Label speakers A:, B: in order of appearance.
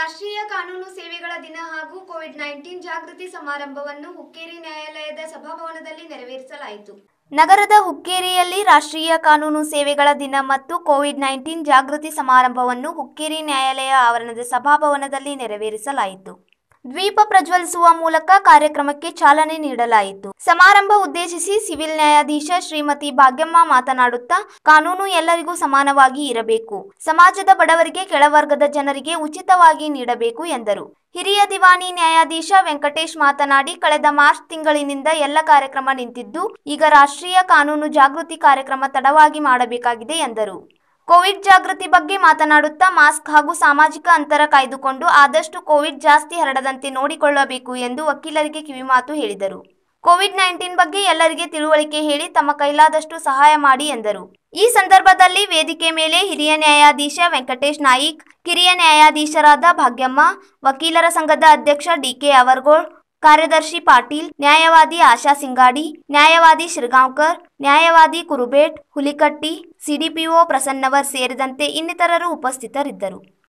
A: ರಾಷ್ಟ್ರೀಯ ಕಾನೂನು ಸೇವೆಗಳ ದಿನ ಹಾಗೂ ಕೋವಿಡ್ ನೈನ್ಟೀನ್ ಜಾಗೃತಿ ಸಮಾರಂಭವನ್ನು ಹುಕ್ಕೇರಿ ನ್ಯಾಯಾಲಯದ ಸಭಾಭವನದಲ್ಲಿ ನೆರವೇರಿಸಲಾಯಿತು ನಗರದ ಹುಕ್ಕೇರಿಯಲ್ಲಿ ರಾಷ್ಟ್ರೀಯ ಕಾನೂನು ಸೇವೆಗಳ ದಿನ ಮತ್ತು ಕೋವಿಡ್ ನೈನ್ಟೀನ್ ಜಾಗೃತಿ ಸಮಾರಂಭವನ್ನು ಹುಕ್ಕೇರಿ ನ್ಯಾಯಾಲಯ ಆವರಣದ ಸಭಾಭವನದಲ್ಲಿ ನೆರವೇರಿಸಲಾಯಿತು ದ್ವೀಪ ಪ್ರಜ್ವಲಿಸುವ ಮೂಲಕ ಕಾರ್ಯಕ್ರಮಕ್ಕೆ ಚಾಲನೆ ನೀಡಲಾಯಿತು ಸಮಾರಂಭ ಉದ್ದೇಶಿಸಿ ಸಿವಿಲ್ ನ್ಯಾಯಾಧೀಶ ಶ್ರೀಮತಿ ಭಾಗ್ಯಮ್ಮ ಮಾತನಾಡುತ್ತಾ ಕಾನೂನು ಎಲ್ಲರಿಗೂ ಸಮಾನವಾಗಿ ಇರಬೇಕು ಸಮಾಜದ ಬಡವರಿಗೆ ಕೆಳವರ್ಗದ ಜನರಿಗೆ ಉಚಿತವಾಗಿ ನೀಡಬೇಕು ಎಂದರು ಹಿರಿಯ ದಿವಾನಿ ನ್ಯಾಯಾಧೀಶ ವೆಂಕಟೇಶ್ ಮಾತನಾಡಿ ಕಳೆದ ಮಾರ್ಚ್ ತಿಂಗಳಿನಿಂದ ಎಲ್ಲ ಕಾರ್ಯಕ್ರಮ ನಿಂತಿದ್ದು ಈಗ ರಾಷ್ಟ್ರೀಯ ಕಾನೂನು ಜಾಗೃತಿ ಕಾರ್ಯಕ್ರಮ ತಡವಾಗಿ ಮಾಡಬೇಕಾಗಿದೆ ಎಂದರು ಕೋವಿಡ್ ಜಾಗೃತಿ ಬಗ್ಗೆ ಮಾತನಾಡುತ್ತಾ ಮಾಸ್ಕ್ ಹಾಗೂ ಸಾಮಾಜಿಕ ಅಂತರ ಕಾಯ್ದುಕೊಂಡು ಆದಷ್ಟು ಕೋವಿಡ್ ಜಾಸ್ತಿ ಹರಡದಂತೆ ನೋಡಿಕೊಳ್ಳಬೇಕು ಎಂದು ವಕೀಲರಿಗೆ ಕಿವಿಮಾತು ಹೇಳಿದರು ಕೋವಿಡ್ ನೈನ್ಟೀನ್ ಬಗ್ಗೆ ಎಲ್ಲರಿಗೆ ತಿಳುವಳಿಕೆ ಹೇಳಿ ತಮ್ಮ ಕೈಲಾದಷ್ಟು ಸಹಾಯ ಮಾಡಿ ಎಂದರು ಈ ಸಂದರ್ಭದಲ್ಲಿ ವೇದಿಕೆ ಮೇಲೆ ಹಿರಿಯ ನ್ಯಾಯಾಧೀಶ ವೆಂಕಟೇಶ್ ನಾಯಿಕ್ ಕಿರಿಯ ನ್ಯಾಯಾಧೀಶರಾದ ಭಾಗ್ಯಮ್ಮ ವಕೀಲರ ಸಂಘದ ಅಧ್ಯಕ್ಷ ಡಿಕೆ ಅವರ್ಗೋಳ್ ಕಾರ್ಯದರ್ಶಿ ಪಾಟೀಲ್ ನ್ಯಾಯವಾದಿ ಆಶಾ ಸಿಂಗಾಡಿ ನ್ಯಾಯವಾದಿ ಶಿರ್ಗಾಂವ್ಕರ್ ನ್ಯಾಯವಾದಿ ಕುರುಬೇಟ್ ಹುಲಿಕಟ್ಟಿ ಸಿಡಿಪಿಒ ಪ್ರಸನ್ನವರ್ ಸೇರಿದಂತೆ ಇನ್ನಿತರರು ಉಪಸ್ಥಿತರಿದ್ದರು